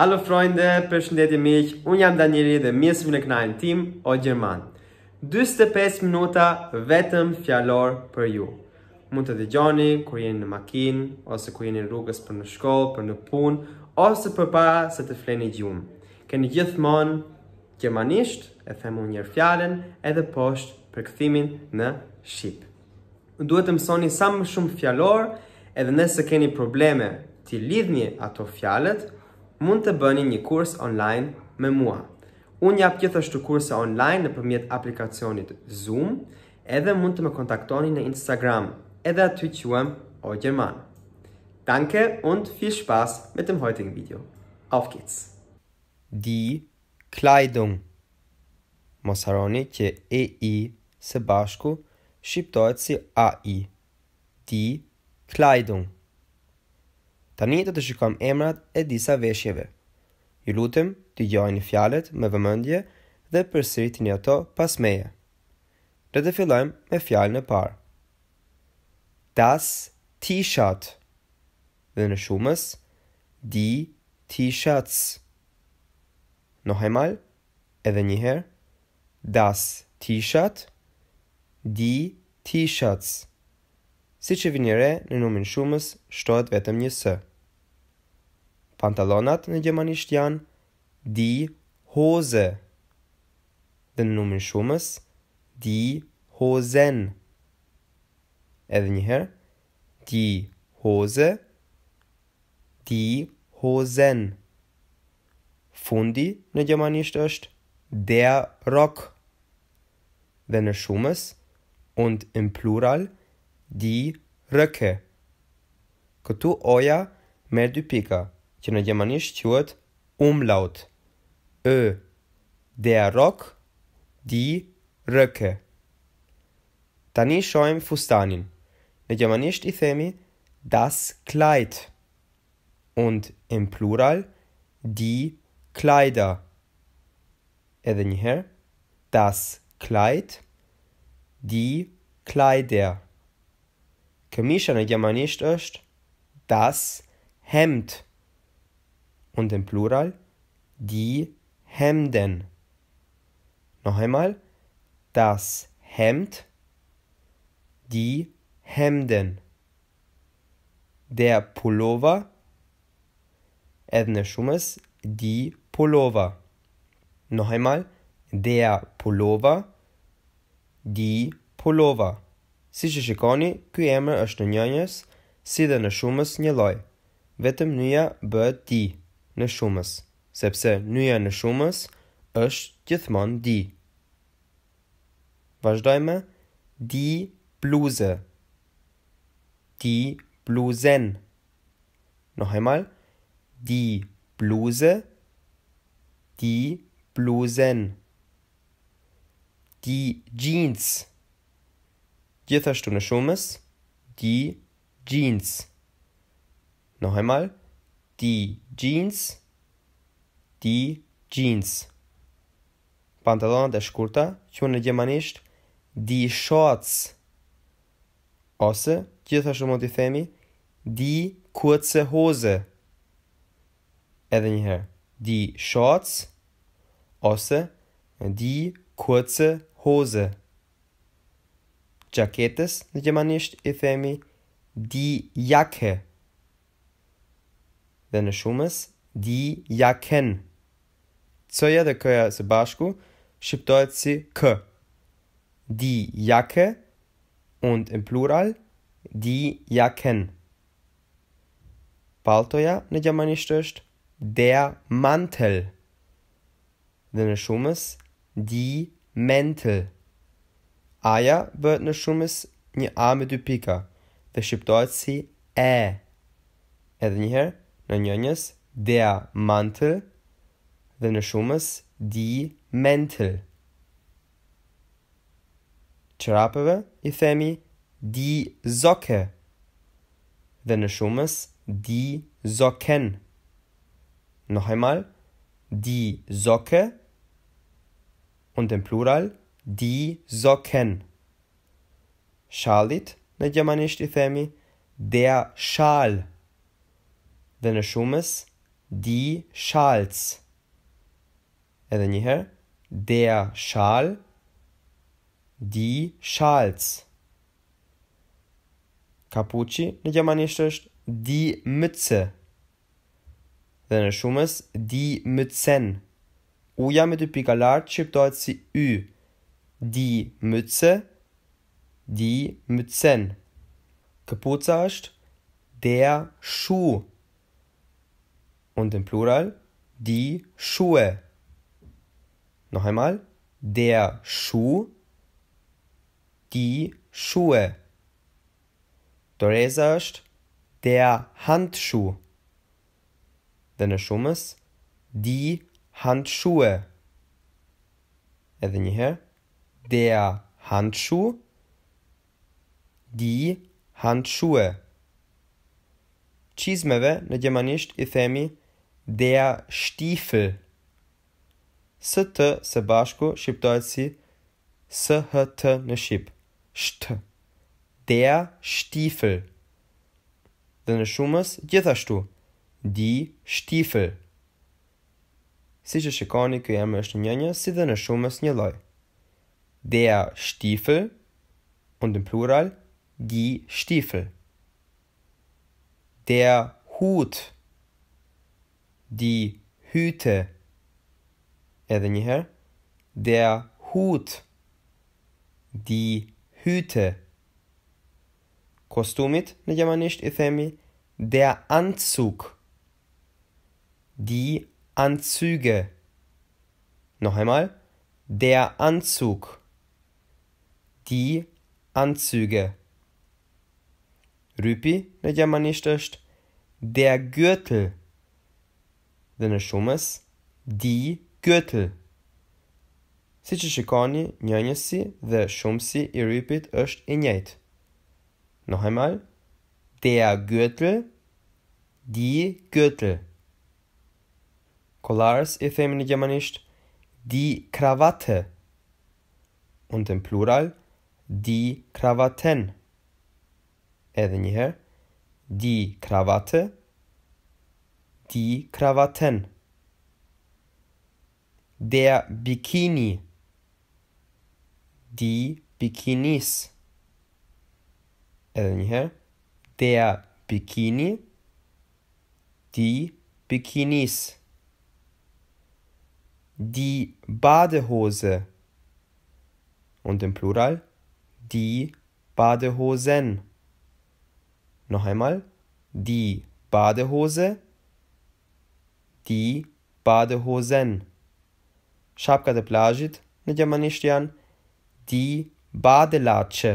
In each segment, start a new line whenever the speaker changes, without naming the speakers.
Halo Freunde, për shëndetje miqë, unë jam Danieli dhe mjësëm në knajnë tim o Gjerman. 25 minuta vetëm fjallor për ju. Mund të dëgjoni kur jeni në makinë, ose kur jeni rrugës për në shkollë, për në punë, ose për para se të fleni gjumë. Keni gjithmonë Gjermanisht, e themu unë njërë fjallën, edhe poshtë për këthimin në Shqipë. Më duhet të mësoni sa më shumë fjallor, edhe nëse keni probleme të lidhni ato fjalët, mund të bëni një kurs online me mua. Unë japë gjithashtu kursa online në përmjet aplikacionit Zoom, edhe mund të me kontaktoni në Instagram, edhe aty quem o Gjerman. Danke und viel Spaß mit dem heutigen Video. Auf geht's! Di Kleidung Mosaroni që e i se bashku shqiptojt si a i. Di Kleidung Tani do të, të shikojmë emrat e disa veshjeve. Ju lutem të gjojni fjalët me vëmendje dhe përsëritni ato pas meje. Le të fillojmë me fjalën e parë. Das T-shirt. Dhe në shumës di T-shirts. Në hemal edhe një herë das T-shirt di T-shirts. Siç e vini re në numrin shumës shtohet vetëm një s pantalonat në gjemanisht janë di hose. Dhe në numën shumës, di hozen. Edhe njëherë, di hose, di hozen. Fundi në gjemanisht është der rock. Dhe në shumës, und im plural, di rëke. Këtu oja merë dy pika, Kinojamanisch tut Umlaut. Ö. Der Rock, die Röcke. Tani shoim fustanin. Nejamanisch ithemi das Kleid. Und im Plural die Kleider. Edhe njëherë, das Kleid, die Kleider. Këmisha në gjermanisht është das Hemd und im Plural die Hemden. Noch einmal das Hemd, die Hemden. Der Pullover, Edne Schummes, die Pullover. Noch einmal der Pullover, die Pullover. Si që shikoni, ky emër është në njënjës, si dhe në shumës një lloj. Vetëm nyja bëhet ti neshumës, sepse nyja e neshumës është gjithmonë di. Vazhdojmë di bluze. Di bluzen. Noch einmal di bluse, di bluzen. Die jeans. Gjithashtu në shumës, di jeans. Noch einmal, die jeans die jeans Pantalonat e shkurta quhen në gjermanisht die shorts ose qithashtu mund të themi die kurze hose edhe njëherë die shorts ose die kurze hose Gjaketes në gjermanisht i themi die jacke dhe në shumës di ja ken. Cëja dhe këja së bashku shqiptohet si k. Di ja ke und in plural di ja ken. Paltoja në gjamanisht është der mantel dhe në shumës di mentel. Aja bëhet në shumës një a me dy pika dhe shqiptohet si e. Edhe njëherë, Nanjönes, der Mantel, Veneschumas, die Mäntel. Črapeve i themi die Socke. Veneschumas, die Socken. Noch einmal, die Socke und im Plural die Socken. Schalit, na germanisch die Femi, der Schal. dhe në shumës di shalc. Edhe një dea der shal, di shalc. Kapuçi në gjermanisht është di mütze. Dhe në shumës di mützen. Uja me dy pika lart shqiptohet si y. Di mütze, di mützen. Kapuça është der Schuh und im Plural die Schuhe. Noch einmal, der Schuh, die Schuhe. Doresa ist der Handschuh. Denn der Schuh ist die Handschuhe. Edhe njëherë, der Handschuh, die Handschuhe. Qizmeve në gjemanisht i themi der Stiefel. S-t se bashku shqiptohet si s-h-t në shqip. Sht. Der Stiefel. Dhe në shumës gjithashtu di Stiefel. Si që shikoni, kjo jemë është një një, si dhe në shumës një loj. Dea Stiefel. Und dhe plural, di shtifë. Der hutë, die Hüte. Der Hut. Die Hüte. Kostumit на germanisch ithemi. Der Anzug. Die Anzüge. Noch einmal. Der Anzug. Die Anzüge. Rüpi на germanisch ist der Gürtel. dhe në shumës di gëtë. Si që shikoni, njënjësi dhe shumësi i rypit është i njëjtë. Në hemal, dea gëtë, di gëtë. Kolarës i themi në gjemanisht, di kravate. Unë të plural, di kravaten. Edhe njëherë, di kravate. Di kravate. die Krawatten. Der Bikini. Die Bikinis. Äh, Elnje. Der Bikini. Die Bikinis. Die Badehose. Und im Plural die Badehosen. Noch einmal die Badehose ti bade hosen. Shapka dhe plajit në gjemanisht janë di bade lache.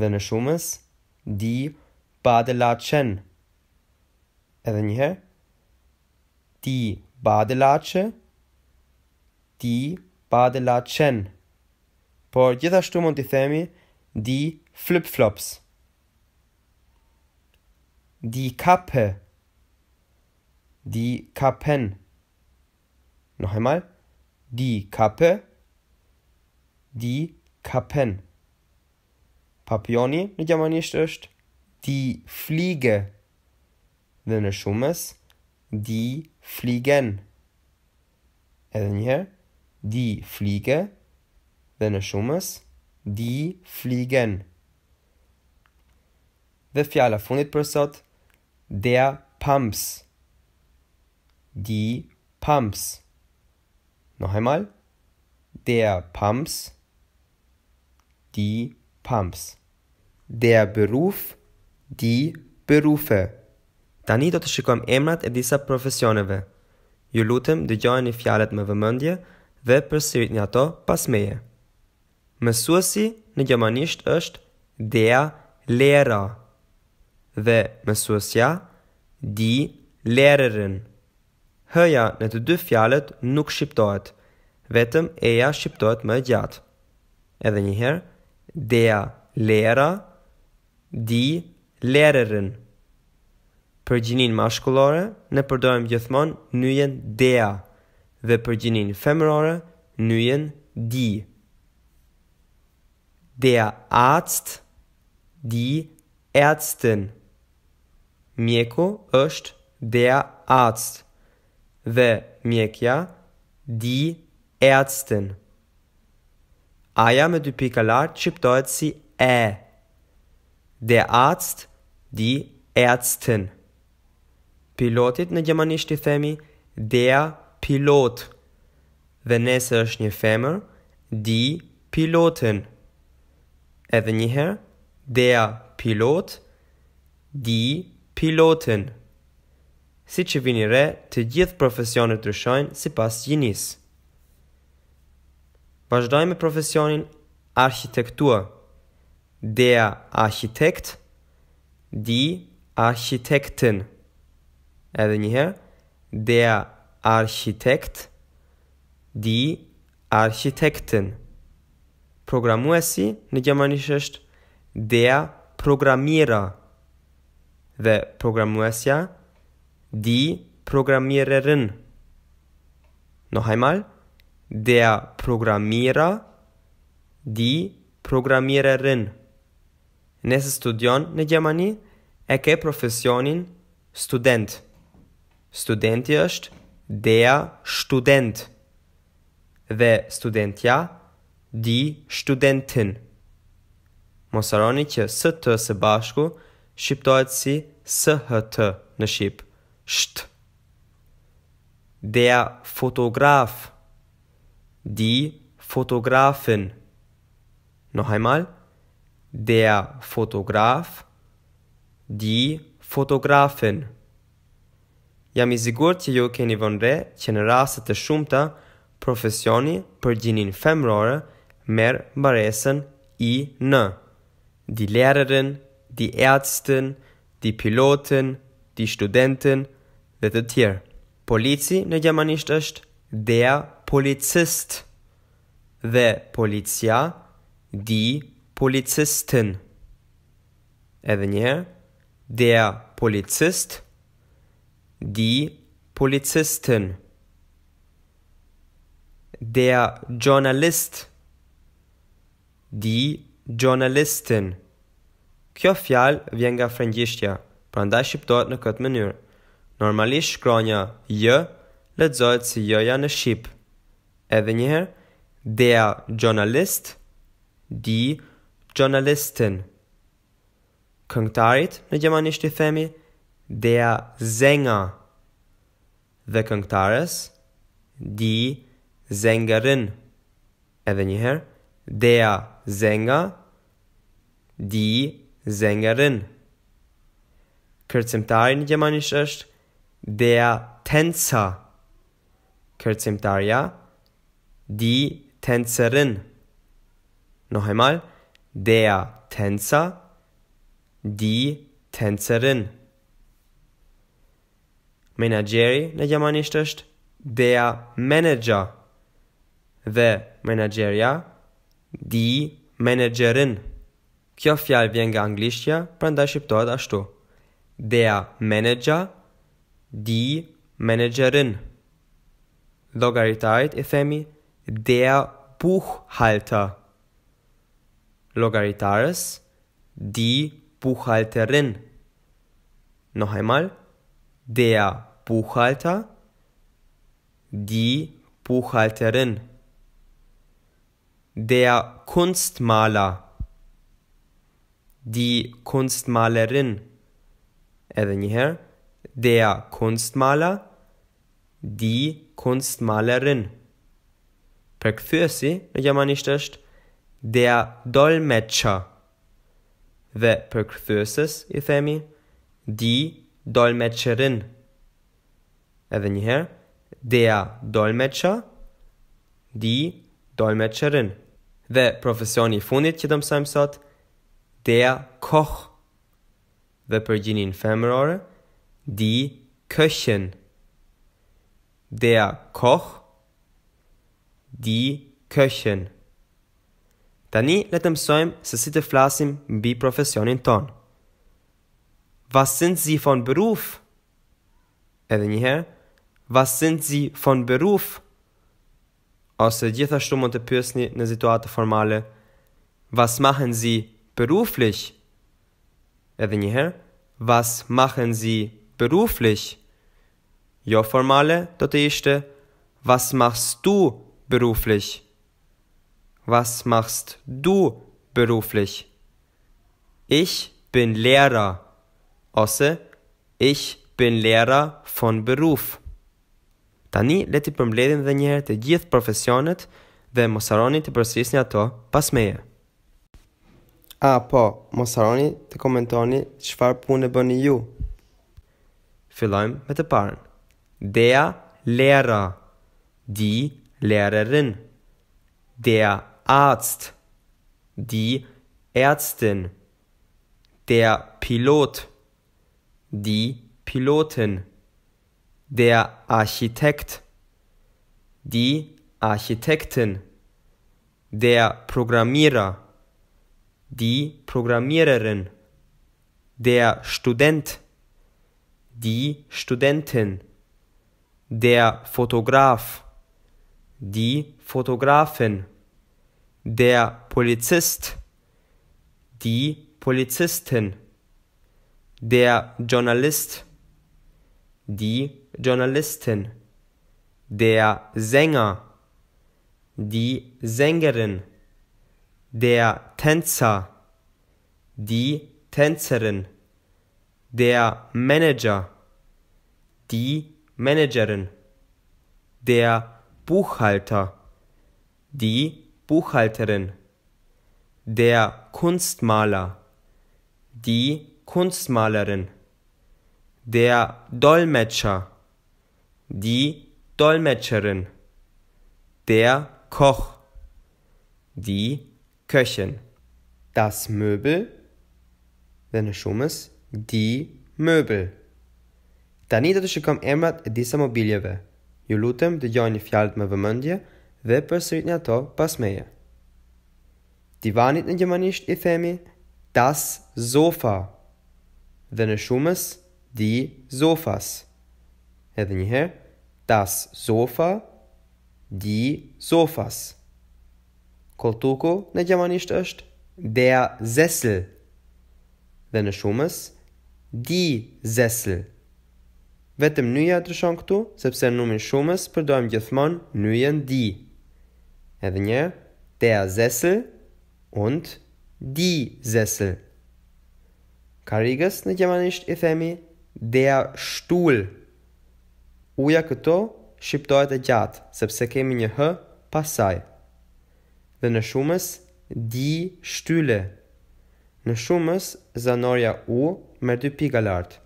Dhe në shumës di bade lachen. Edhe njëherë, ti bade lache, ti bade lachen. Por gjithashtu mund të themi di flip-flops. Di kape die Kappen. Noch einmal, die Kappe, die Kappen. Papioni në gjermanisht është di flige dhe në shumës di fligen. Edhe njëherë, di flige dhe në shumës di fligen. Dhe fjala fundit për sot, dea pamps. Dea pamps. Die Pumps. Noch einmal. Der Pumps. Die Pumps. Der Beruf. Die Berufe. Tani do të shikojmë emrat e disa profesioneve. Ju lutem dhe gjojnë një fjalet me vëmëndje dhe përsirit një ato pasmeje. Mësuesi në gjemanisht është Dea Lera dhe mësuesja Di Lererin. Hëja në të dy fjalët nuk shqiptohet, vetëm eja shqiptohet më gjatë. Edhe njëherë, dea lera, di lererën. Për gjinin mashkullore, ne përdojmë gjithmonë nyjen dea, dhe për gjinin femërore nyjen di. Dea atst, di erctën. Mjeku është dea atst dhe mjekja, di ärztin. Aja me dy pika lart shqiptohet si e. Der Arzt, di ärztin. Pilotit në gjermanisht i themi der Pilot. Dhe nëse është një femër, di pilotin. Edhe një herë, der Pilot, di pilotin si që vini re, të gjithë profesionet të shojnë si pas gjinis. Vazhdoj me profesionin arhitektua. Dea arhitekt, di arhitektin. Edhe njëherë, dea arhitekt, di arhitektin. Programuesi në gjemanisht është dea programira dhe programuesja është di programmiererin Noheimal der Programmierer di Programmiererin Nëse studion në Gjermani e ke profesionin student Studenti është der Student dhe Studentja di Studentin Mosaroni që s t së bashku shqiptohet si s h t në shqip Sht. Der Fotograf. Die Fotografin. Noch einmal. Der Fotograf. Die Fotografin. Jam i sigur që ju keni vëndre që në rastet të shumëta, profesioni për gjinin femrore merë mbaresën i në. Di lerërin, di ärztin di pilotin, di studentin, dhe të tjerë. Polici në gjermanisht është der Polizist dhe policia di Polizisten. Edhe njerë, der Polizist di Polizisten. Der Journalist di Journalisten. Kjo fjalë vjen nga frëngjishtja, prandaj shqiptohet në këtë mënyrë. Normalisht shkronja J lexohet si J ja në shqip. Edhe një herë, der journalist, di journalistin. Këngëtarit në gjermanisht i themi der Sänger. Dhe këngëtares, di Sängerin. Edhe një herë, der Sänger, di Sängerin. Kërcimtari në gjermanisht është der Tänzer. Kürzimtarja. Die Tänzerin. Noch einmal. Der Tänzer. Die Tänzerin. Menageri në gjermanisht është der Manager dhe menageria die Managerin. Kjo fjalë vjen nga anglishtja, prandaj shqiptohet ashtu. Der Manager die Managerin. Logariteit Efemi, der Buchhalter. Logaritaris, die Buchhalterin. Noch einmal, der Buchhalter, die Buchhalterin. Der Kunstmaler, die Kunstmalerin. Evan der Kunstmaler, die Kunstmalerin. Përkthyesi në gjermanisht është der Dolmetscher. Dhe përkthyeses i themi die Dolmetscherin. Edhe njëherë, der Dolmetscher, die Dolmetscherin. Dhe profesioni i fundit që do të mësojmë sot, der Koch. Dhe për gjinin femërore, die Köchin. Der Koch, die Köchin. Tani le të mësojmë se si të flasim mbi profesionin ton. Was sind Sie von Beruf? Edhe një herë, was sind Sie von Beruf? Ose gjithashtu mund të pyesni në situatë formale, was machen Sie beruflich? Edhe një herë, was machen Sie beruflich? Jo formale do të ishte Was machst du beruflich? Was machst du beruflich? Ich bin Lehrer. Ose ich bin Lehrer von Beruf. Tani le ti përmbledhim edhe një herë të gjithë profesionet dhe mos harroni të përsërisni ato pas meje. A po, mos harroni të komentoni çfarë punë bëni ju Verleum mit den Paaren. Der Lehrer, die Lehrerin, der Arzt, die Ärztin, der Pilot, die Pilotin, der Architekt, die Architektin, der Programmierer, die Programmiererin, der Student, die Studentin, der Fotograf, die Fotografin, der Polizist, die Polizistin, der Journalist, die Journalistin, der Sänger, die Sängerin, der Tänzer, die Tänzerin der Manager, die Managerin, der Buchhalter, die Buchhalterin, der Kunstmaler, die Kunstmalerin, der Dolmetscher, die Dolmetscherin, der Koch, die Köchin, das Möbel, wenn es schon ist, di möbel. Tani do të shikojmë emrat e disa mobiljeve. Ju lutem dëgjoni fjalët me vëmendje dhe përsëritni ato pas meje. Divanit në gjermanisht i themi das sofa. Dhe në shumës di sofas. Edhe një herë das sofa di sofas. Koltuku në gjermanisht është der Sessel. Dhe në shumës di Die Sessel. Vetëm nyja të rëshon këtu, sepse në numin shumës përdojmë gjithmonë nyjen di. Edhe një, der Sessel und die Sessel. Karigës në gjemanisht i themi der Stuhl. Uja këto shqiptohet e gjatë, sepse kemi një hë pasaj. Dhe në shumës, di shtylle. Në shumës, zanorja u me dy pika lart.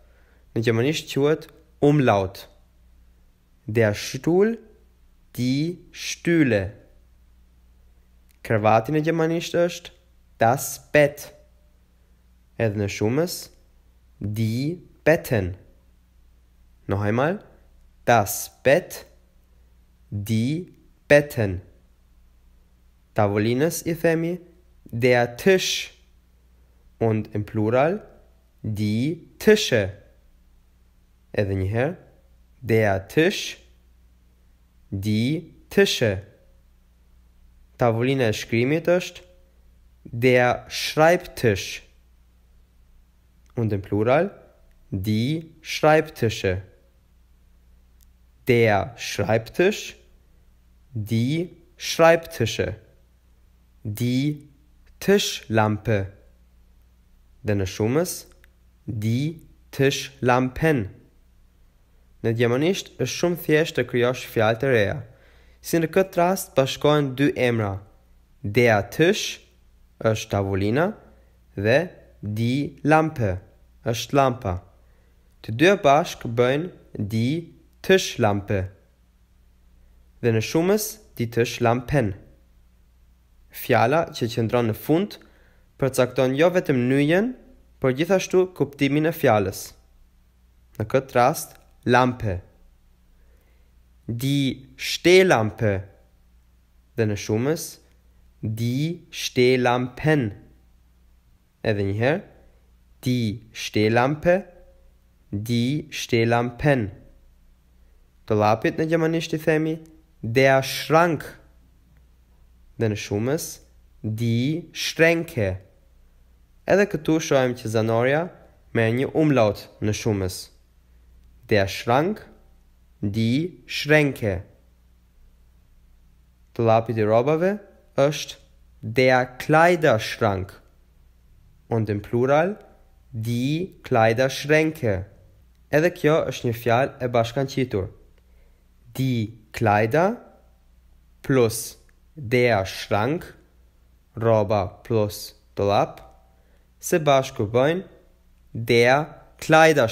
Në gjermanisht quhet umlaut. Der Stuhl, die Stühle. Krevati në gjermanisht është das Bett. Edhe në shumës die Betten. Noch das Bett, die Betten. Tavolinës i themi der Tisch und im Plural di tëshë. Edhe njëherë, dea tësh, di tëshë. Tavolina e shkrimit është, dea shrajp tësh. Unë plural, di shrajp tëshë. Dea shrajp tësh, di shrajp tëshë. Di tësh lampë. Dhe në shumës, di di tësh lampen. Në gjemonisht është shumë thjesht të kryosh fjalë të reja. Si në këtë rast bashkojnë dy emra, dea tësh është tavolina dhe di lampe është lampa. Të dy bashkë bëjnë di tësh lampe. Dhe në shumës di tësh lampen. Fjala që qëndron në fund përcakton jo vetëm nyjen, por gjithashtu kuptimin e fjalës. Në këtë rast, lampe. Di shte lampe. Dhe në shumës, di shte lampen. Edhe njëherë, di shte lampe, di shte lampen. Të lapit në gjemanisht i themi, dea shrank. Dhe në shumës, di shrenke. Edhe këtu shojmë që zanoria me një umlaut në shumës. Dhe shrank, di shrenke. Të i dhe robave është dhe klajda shrank. Undë në plural, di klajda shrenke. Edhe kjo është një fjal e bashkan Die Di klajda plus dhe shrank, roba plus të lapë. Se bashku bëjnë, dea klajda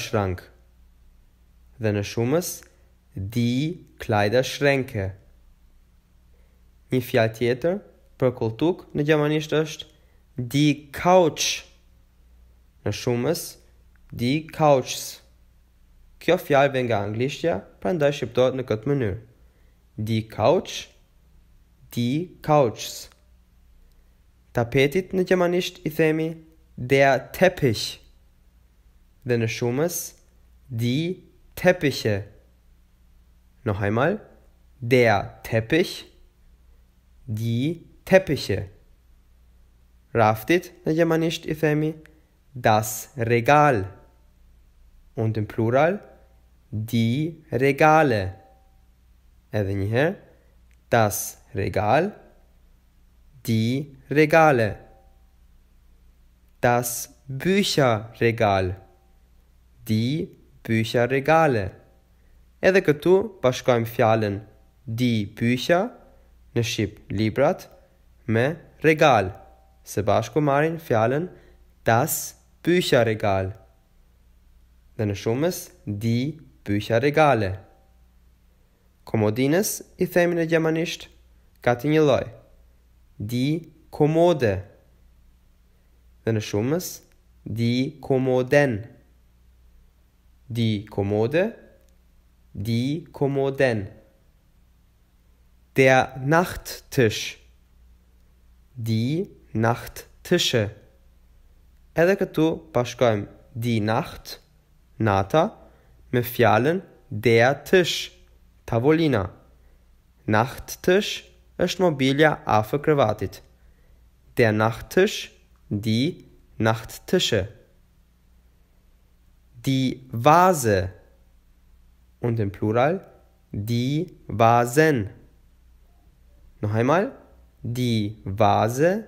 dhe në shumës, di klajda shrenke. Një fjal tjetër për kultuk në gjamanisht është, di kauqë, në shumës, di kauqës. Kjo fjalve nga anglishtja, pra ndaj shqiptohet në këtë mënyrë. Di kauqë, di kauqës. Tapetit në gjamanisht i themi, der Teppich. Denn Deine Schumes, die Teppiche. Noch einmal, der Teppich, die Teppiche. Raftit, nicht germanisch, Ifemi, das Regal. Und im Plural, die Regale. Edhe das Regal, die Regale. Das Bücherregal. Die Bücherregale. Edhe këtu bashkojmë fjalën die Bücher në shqip librat me regal. Së bashku marrin fjalën das Bücherregal. Dhe në shumës die Bücherregale. Komodines i themi në gjermanisht ka një lloj. Die Kommode. eine Schummes, die Kommoden. Die Kommode, die Kommoden. Der Nachttisch, die Nachttische. Edekatu Paschkoim, die Nacht, Nata, Mephialen, der Tisch, Tavolina. Nachttisch, Eschnobilia Afe Krevatit. Der Nachttisch, die Nachttische, die Vase und im Plural die Vasen. Noch einmal, die Vase,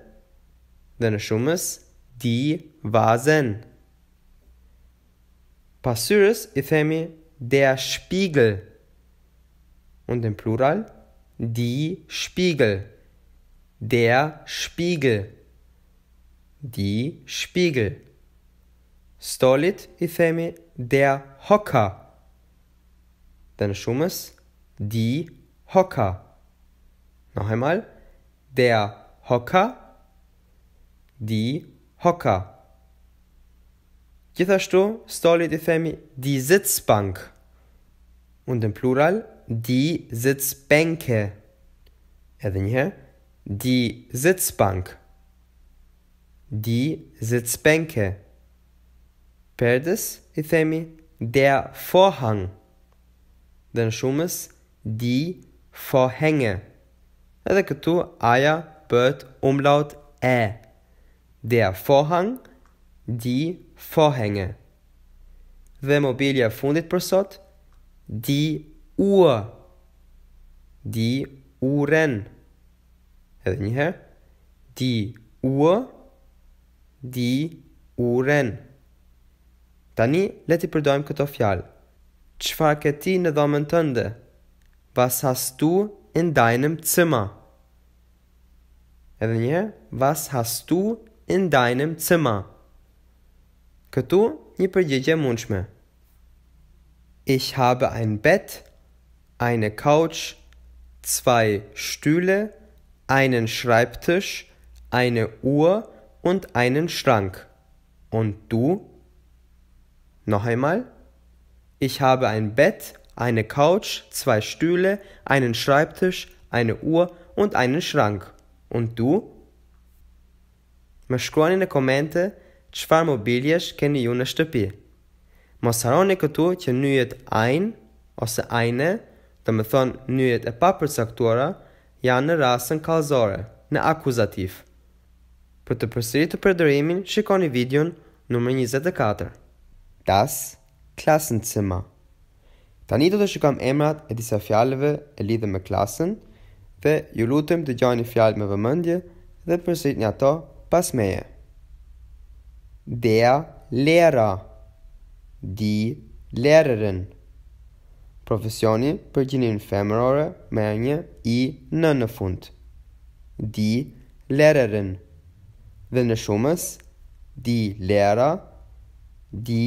dann Schummes, die Vasen. Passures, Ifemi, der Spiegel. Und im Plural, die Spiegel. Der Spiegel die Spiegel. Stolit ifemi der Hocker. Dann schummes die Hocker. Noch einmal der Hocker, die Hocker. Gitterstuhl, Stoli di Femi, die Sitzbank. Und im Plural die Sitzbänke. Er denn hier? Die Sitzbank. die Sitzbänke. Perdes i themi der Vorhang. Dhe në shumës die Vorhänge. Edhe këtu aja bëhet umlaut e. Der Vorhang, die Vorhänge. Dhe mobilja fundit për sot, die Uhr. Die Uhren. Edhe njëherë, die Uhr di uren. Tani le ti përdojmë këto fjalë. Çfarë ke ti në dhomën tënde? Was hast du in deinem Zimmer? Edhe një, was hast du in deinem Zimmer? Këtu një përgjigje e mundshme. Ich habe ein Bett, eine Couch, zwei Stühle, einen Schreibtisch, eine Uhr, und einen Schrank. Und du? Noch einmal. Ich habe ein Bett, eine Couch, zwei Stühle, einen Schreibtisch, eine Uhr und einen Schrank. Und du? Më in den Kommentaren, çfarë mobiljesh keni ju në shtëpi. Mos harroni këtu që nyjet ein ose ajne, të më thonë nyjet e papërcaktuara, janë në rasën kalzore, në akuzativ. Për të përsëritur të përdorimin, shikoni videon numër 24. Das Klassenzimmer. Tani do të shikojmë emrat e disa fjalëve e lidhur me klasën dhe ju lutem të dëgjoni fjalët me vëmendje dhe përsëritni ato pas meje. Der Lehrer. Die Lehrerin. Profesioni për gjinin femërore me një i në në fund. Di Lehrerin dhe në shumës di lera di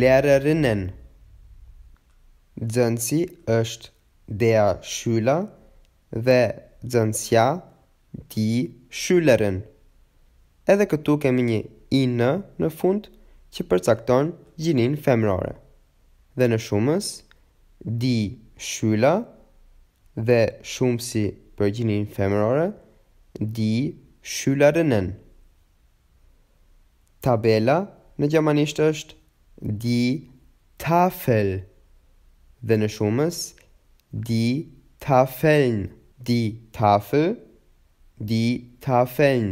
lererinen dzënësi është dea shyla dhe dzënësja di shylerin edhe këtu kemi një i në në fund që përcakton gjinin femrore dhe në shumës di shyla dhe shumësi për gjinin femrore di shylerinen tabela në gjermanisht është di tafel dhe në shumës di tafeln di tafel di tafeln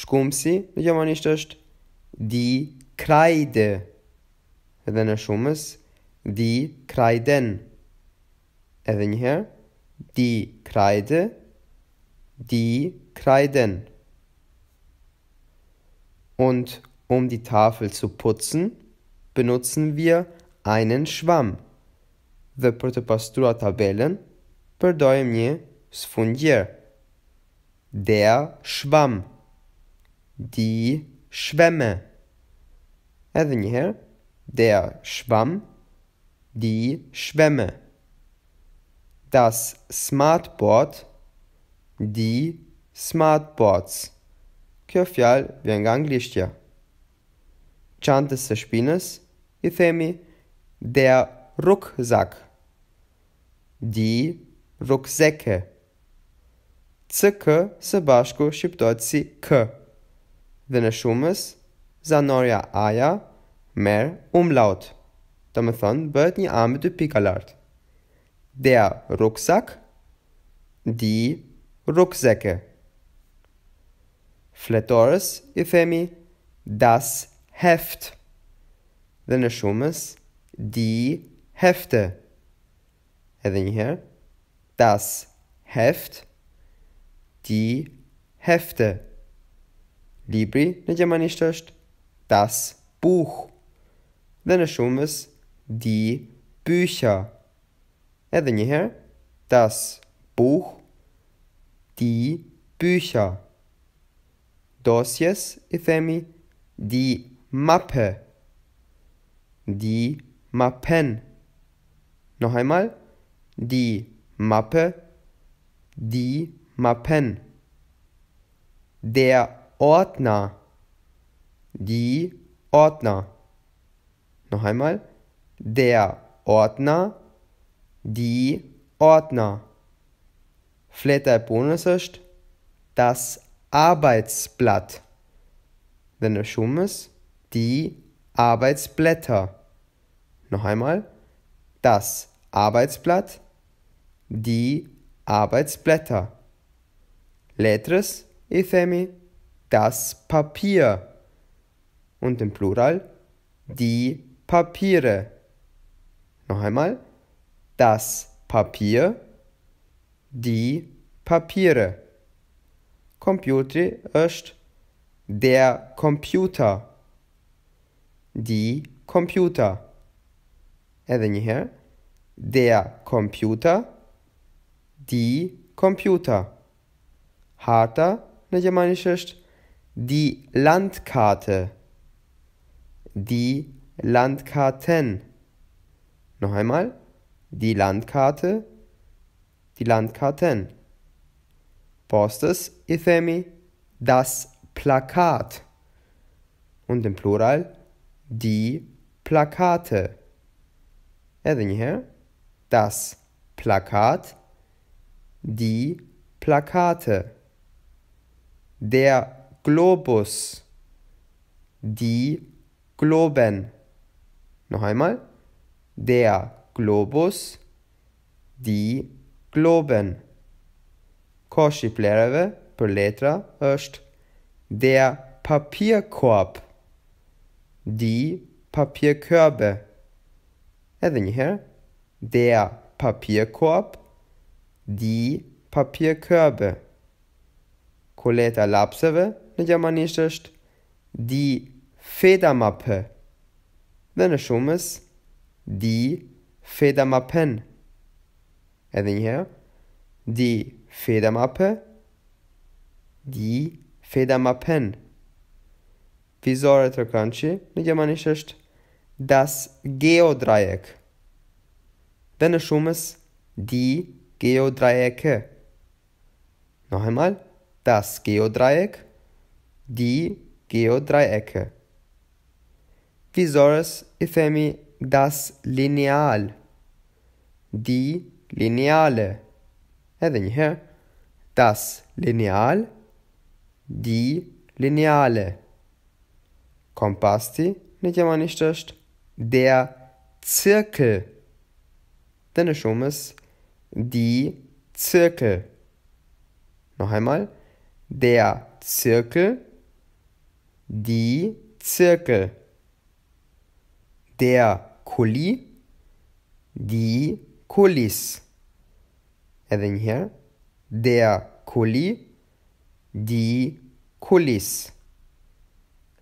shkumsi në gjermanisht është di kreide dhe në shumës di kreiden edhe njëherë di kreide di kreiden Und um die Tafel zu putzen, benutzen wir einen Schwamm. The për tabellen pastruar tabelën, përdojmë një Der Schwamm. Die Schwämme. Edhe der Schwamm, die Schwämme. Das Smartboard, die Smartboards. Kjo fjalë vjen nga anglishtja. Çantës së shpinës i themi der Rucksack. Di Rucksäcke. CK së bashku shqiptohet si K. Dhe në shumës zanorja aja mer umlaut. Do të thonë bëhet një a me dy pika lart. Der Rucksack. Di Rucksäcke fletores i themi das heft dhe në shumës di hefte edhe njëherë das heft di hefte libri në gjermanisht është das buch dhe në shumës di bücher edhe njëherë das buch di bücher dossiers Ifemi, die Mappe, die Mappen. Noch einmal, die Mappe, die Mappen. Der Ordner, die Ordner. Noch einmal, der Ordner, die Ordner. Flatter Bonus ist das Arbeitsblatt. Wenn der Schummes, die Arbeitsblätter. Noch einmal, das Arbeitsblatt, die Arbeitsblätter. Letres, Efemi, das Papier. Und im Plural, die Papiere. Noch einmal, das Papier, die Papiere. Computer ist der Computer. Die Computer. Это не Der Computer. Die Computer. Harter, на germanisch ist die Landkarte. Die Landkarten. Noch einmal. Die Landkarte. Die Landkarten. Postes ithemi das Plakat und im Plural die Plakate. hier. das Plakat, die Plakate. Der Globus, die Globen. Noch einmal, der Globus, die Globen. Koshi i vlerave për letra është der Papierkorb. Di Papierkörbe. Edhe një herë, der Papierkorb. Di Papierkörbe. Koleta lapseve në gjermanisht është di Federmappe. Dhe në shumës di Federmappen. Edhe një herë, di Federmappe Die Federmappen Vizore të kanë që Në gjemanisht është Das Geodrajek Dhe në shumës Die Geodrajekë Nohemal, Das Geodrajek Die Geodrajekë Visores i themi Das Lineal Die Lineale Edhe njëherë das Lineal, die Lineale. Kompasti, nećemo nicht št. Der Zirkel. Deine Schummes, die Zirkel. Noch einmal. Der Zirkel, die Zirkel. Der Kuli, die Kulis. And then here der Kuli, die Kulis.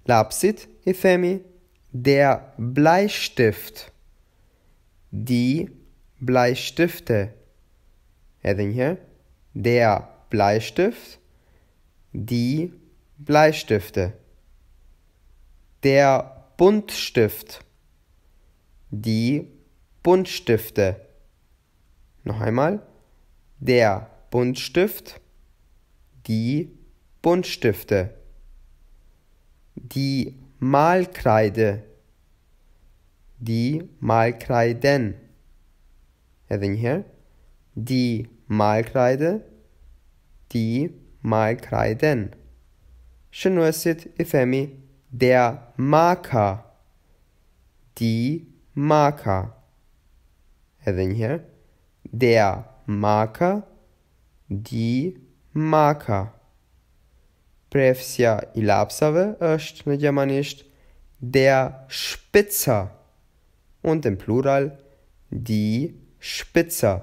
Lapsit, Ifemi, der Bleistift, die Bleistifte. Edin hier, der Bleistift, die Bleistifte. Der Buntstift, die Buntstifte. Noch einmal, der Buntstift, die Buntstifte, die Malkreide, die Malkreiden. Everything here. Die Malkreide, die Malkreiden. Şunu ösit ifemi der Marker, die Marker. Everything here. Der Marker, die maka. Prefsja i lapsave është në gjermanisht der Spitzer und im plural die Spitzer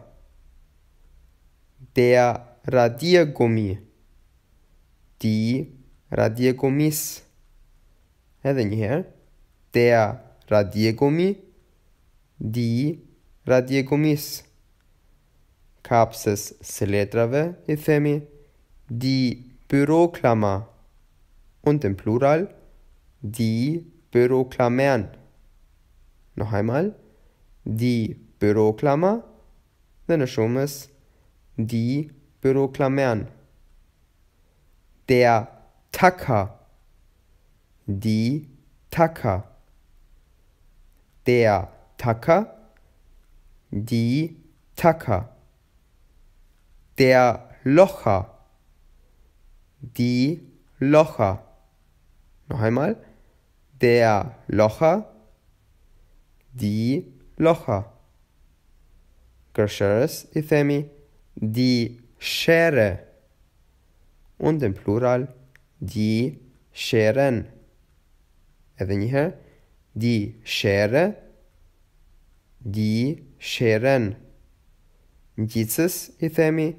der radiergummi die Radiergummis edhe një der Radiergummi die Radiergummis kapses seletrave и феми, die Büroklammer und im Plural die Büroklammern. Noch einmal, die Büroklammer, wenn es schon ist, die Büroklammern. Der Tacker, die Tacker. Der Tacker, die Tacker der Locher, die Locher. Noch einmal, der Locher, die Locher. Gershers, Ithemi, die Schere. Und im Plural, die Scheren. Even hier, die Schere, die Scheren. Dieses, Ifemi,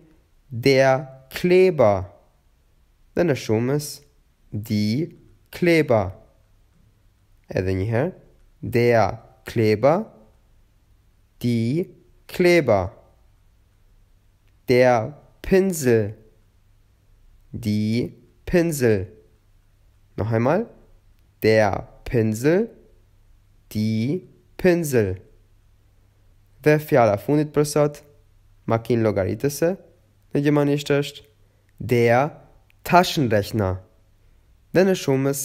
der Kleber. Dhe në shumës, di Kleber. Edhe njëherë, der Kleber, di Kleber. Der Pinsel, di Pinsel. Në einmal, der Pinsel, di Pinsel. Dhe fjala fundit për sot, makin logaritëse, në gjemanisht është der taschenrechner. Dhe në shumës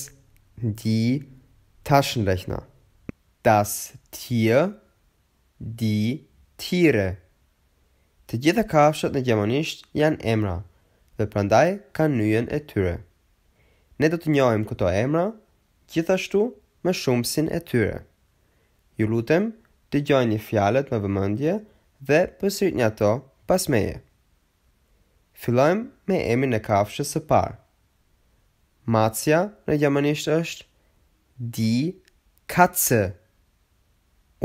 di taschenrechner. Das tje di tire. Të gjitha kafshët në gjemanisht janë emra dhe prandaj kanë njën e tyre. Ne do të njojmë këto emra gjithashtu me shumësin e tyre. Ju lutem të gjojnë një fjalet me vëmëndje dhe pësrit një ato pas meje. Fillojmë me emrin e kafshës së parë. Macja në gjermanisht është di katze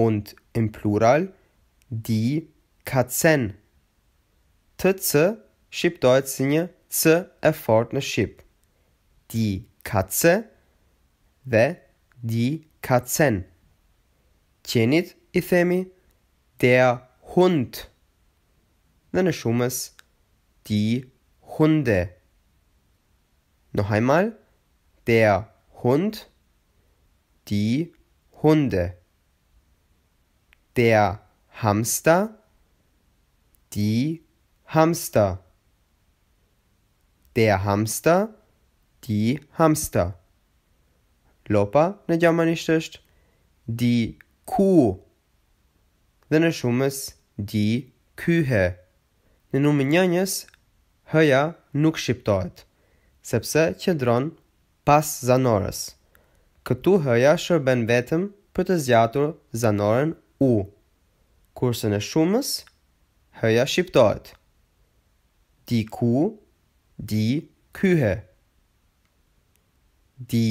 und im plural di katzen. Të cë shqiptojt si një C e fort në shqip. Di katze dhe di katzen. Qenit i themi der hund dhe në shumës die Hunde. Noch einmal, der Hund, die Hunde. Der Hamster, die Hamster. Der Hamster, die Hamster. Lopa në ne gjermanisht është die Kuh. Denn es shumës die Kühe. Në ne numër hëja nuk shqiptohet, sepse që dronë pas zanores. Këtu hëja shërben vetëm për të zjatur zanoren u, kurse në shumës, hëja shqiptohet. Di ku, di kyhe, di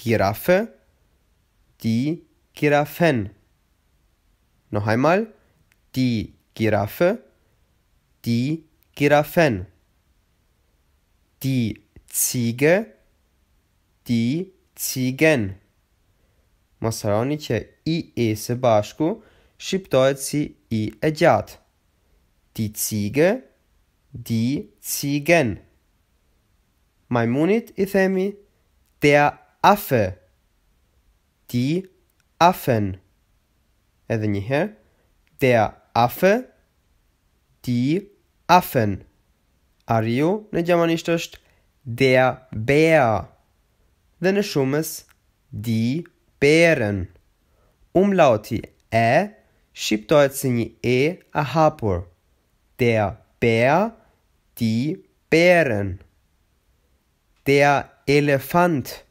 girafe, di girafen, në hajmal, di girafe, di girafen die Ziege, die Ziegen. Mos që i e së bashku shqiptohet si i e gjatë. Die Ziege, die Ziegen. Majmunit i themi der Affe, die Affen. Edhe njëherë, der Affe, die Affen. Ario nedziałaništošt der Bär. Denn es šumes die Bären. Umlauti ä schiebt šiptojceni e a hapur. Der Bär, die Bären. Der Elefant,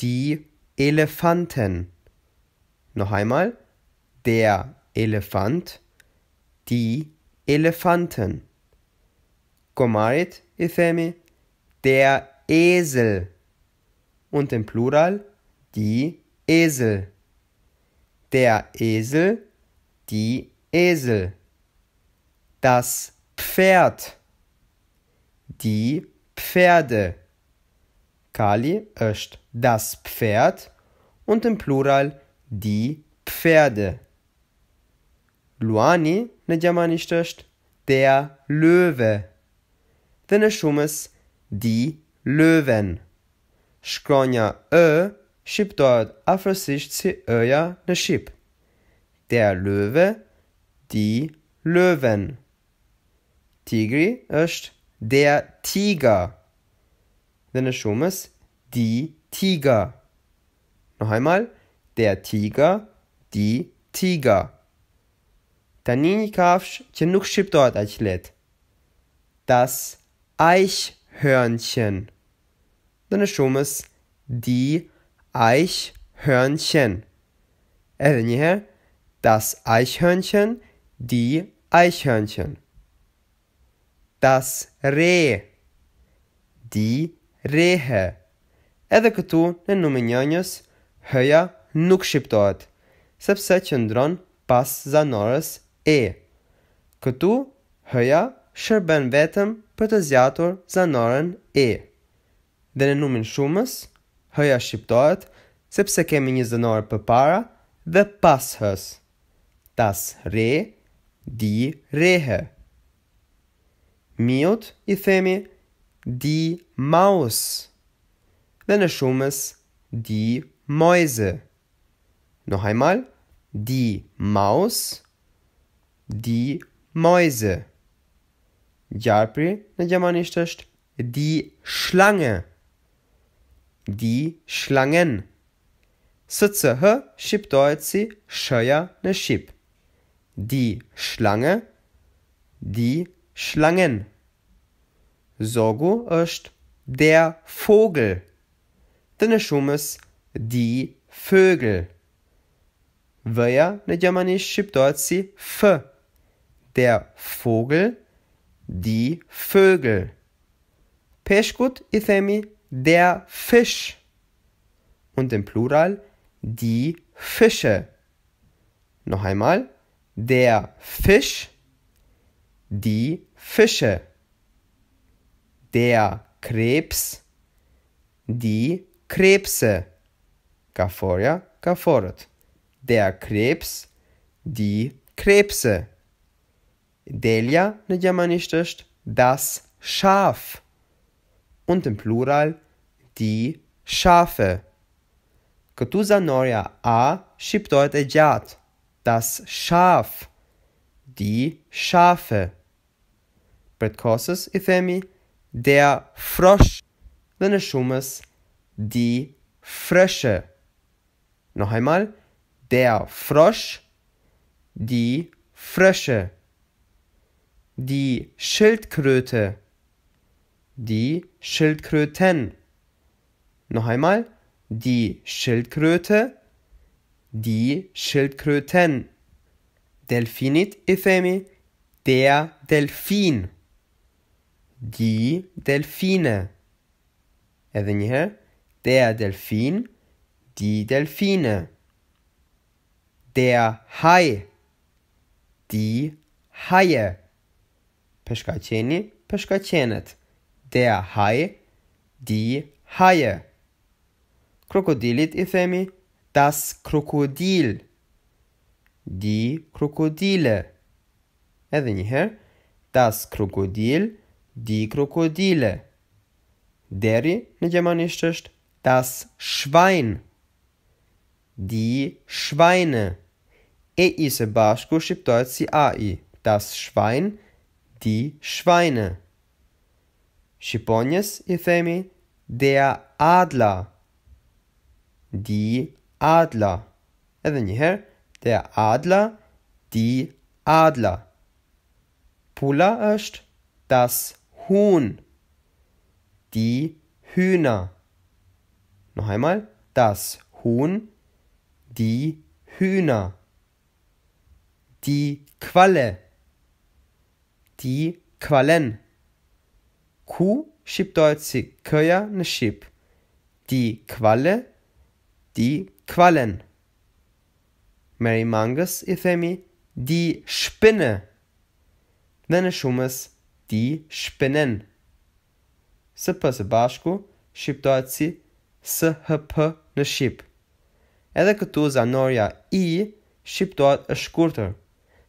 die Elefanten. Noch einmal, der Elefant, die Elefanten. Gomarit Ifemi, der Esel und im Plural die Esel. Der Esel, die Esel. Das Pferd, die Pferde. Kali ist das Pferd und im Plural die Pferde. Luani, ne germanisch der Löwe. dhe në shumës di löwen. Shkronja ë shqiptohet afrësisht si ëja në shqip. Der löwe di löwen. Tigri është der tiger. Dhe në shumës di tiger. Në hajmal, der tiger di tiger. Tani një kafsh që nuk shqiptohet aq Das tiga. Eichhörnchen. Dhe në shumës, die Eichhörnchen. Edhe njëherë, das Eichhörnchen, die Eichhörnchen. Das Reh, di Rehe. Edhe këtu në numë njënjës, hëja nuk shqiptohet, sepse që ndronë pas zanores e. Këtu, hëja shërben vetëm për të zjatur zanoren e. Dhe në numin shumës, hëja shqiptohet, sepse kemi një zanore për para dhe pas hës. Tas re, di rehe. Miut i themi di maus dhe në shumës di mojze. Në hajmal, di maus, di mojze. Jarpri, na germanisch ist die Schlange. Die Schlangen. Sitze h ship deutzi scheuer ne schip. Die Schlange. Die Schlangen. Sogu ist der Vogel. Dene Schumes die Vögel. Wer ne germanisch ship deutzi f. Der Vogel die Vögel. Peschkut ithemi, der Fisch. Und im Plural die Fische. Noch einmal, der Fisch, die Fische. Der Krebs, die Krebse. Gaforia, gaforet. Der Krebs, die Krebse. Delia na germanisch ist das Schaf und im Plural die Schafe. Ketusa noria a shiptoet ejat, das Schaf, die Schafe. Pretkosses ithemi, der Frosch, Schummes. die Frösche. Noch einmal, der Frosch, die Frösche die Schildkröte, die Schildkröten. Noch einmal, die Schildkröte, die Schildkröten. Delfinit Ifemi, der Delfin, die Delfine. Even hier, der Delfin, die Delfine. Der Hai, die Haie. Peshka qeni, Der qenet. die haj, di haje. Krokodilit i themi, das krokodil. Di krokodile. Edhe njëherë, das krokodil, di krokodile. Deri në gjemanisht është, das shvajnë. Di shvajnë. E i se bashku shqiptojtë si a i, das shvajnë. die Schweine. Шипонес и Феми, der Adler. Die Adler. Это не der Adler, die Adler. Pula ist das Huhn. Die Hühner. Noch einmal, das Huhn, die Hühner. Die Qualle. ti kvalen. Ku shqiptohet si këja në Shqip? Ti kvale, ti kvalen. Meri mangës i themi, di shpine. Dhe në shumës, di shpinen. Së pësë bashku, shqiptohet si së hëpë në Shqip. Edhe këtu zanorja i shqiptohet është shkurtër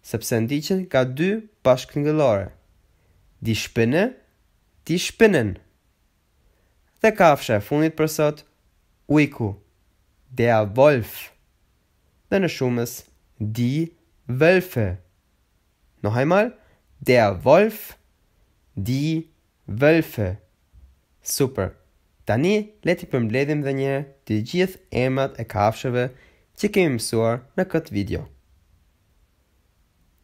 sepse ndiqen ka dy bashkëngëllore. Di shpinë, di shpinën. Dhe kafshë e fundit për sot, uiku, dea wolf. Dhe në shumës, di wölfe. Noch einmal, der Wolf, die Wölfe. Super. Tani, leti përmbledhim dhe një të gjithë emat e kafshëve që kemi mësuar në këtë video.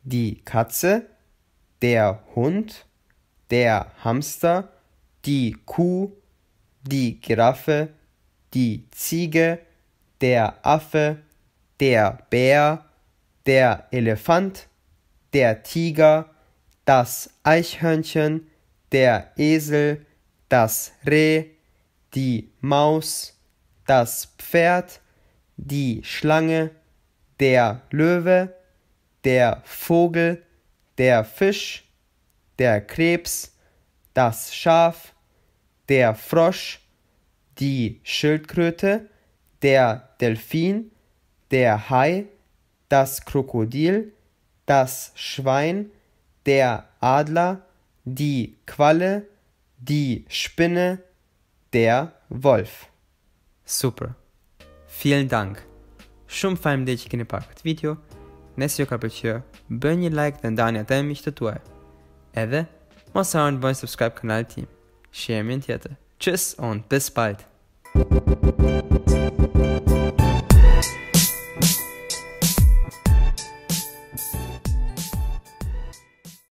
die Katze, der Hund, der Hamster, die Kuh, die Giraffe, die Ziege, der Affe, der Bär, der Elefant, der Tiger, das Eichhörnchen, der Esel, das Reh, die Maus, das Pferd, die Schlange, der Löwe, der Vogel, der Fisch, der Krebs, das Schaf, der Frosch, die Schildkröte, der Delfin, der Hai, das Krokodil, das Schwein, der Adler, die Qualle, die Spinne, der Wolf. Super. Vielen Dank. Schon fajm dhe që keni video nes jo ka pëlqyë, bëj një like dhe ndani atë me miqtë tuaj. Edhe mos harroni të bëni subscribe kanalit tim. Shihemi tjetër. Tschüss und bis bald.